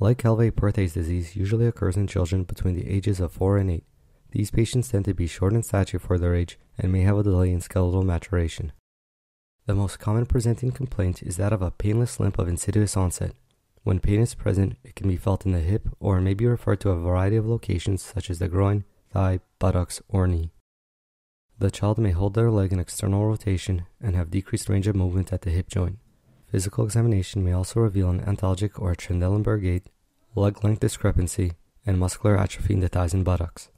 Like calve Perthes disease usually occurs in children between the ages of 4 and 8. These patients tend to be short in stature for their age and may have a delay in skeletal maturation. The most common presenting complaint is that of a painless limp of insidious onset. When pain is present, it can be felt in the hip or may be referred to a variety of locations such as the groin, thigh, buttocks, or knee. The child may hold their leg in external rotation and have decreased range of movement at the hip joint. Physical examination may also reveal an antalgic or Trendelenburg-gait, leg length discrepancy, and muscular atrophy in the thighs and buttocks.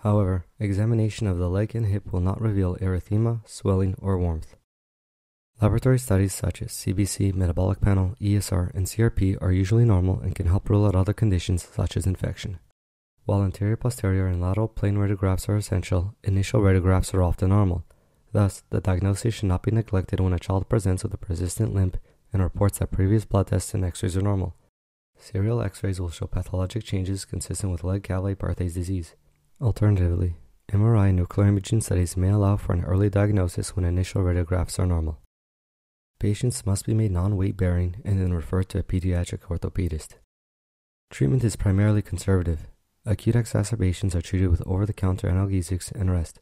However, examination of the leg and hip will not reveal erythema, swelling, or warmth. Laboratory studies such as CBC, metabolic panel, ESR, and CRP are usually normal and can help rule out other conditions such as infection. While anterior, posterior, and lateral plane radiographs are essential, initial radiographs are often normal, Thus, the diagnosis should not be neglected when a child presents with a persistent limp and reports that previous blood tests and x-rays are normal. Serial x-rays will show pathologic changes consistent with leg cavity Barthé's disease. Alternatively, MRI and nuclear imaging studies may allow for an early diagnosis when initial radiographs are normal. Patients must be made non-weight bearing and then referred to a pediatric orthopedist. Treatment is primarily conservative. Acute exacerbations are treated with over-the-counter analgesics and rest.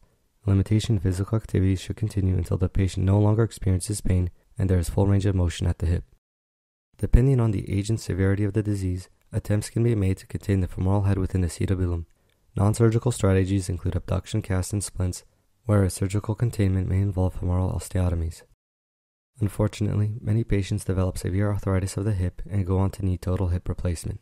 Limitation physical activity should continue until the patient no longer experiences pain and there is full range of motion at the hip. Depending on the age and severity of the disease, attempts can be made to contain the femoral head within the acetabulum. Non-surgical strategies include abduction casts and splints, whereas surgical containment may involve femoral osteotomies. Unfortunately, many patients develop severe arthritis of the hip and go on to need total hip replacement.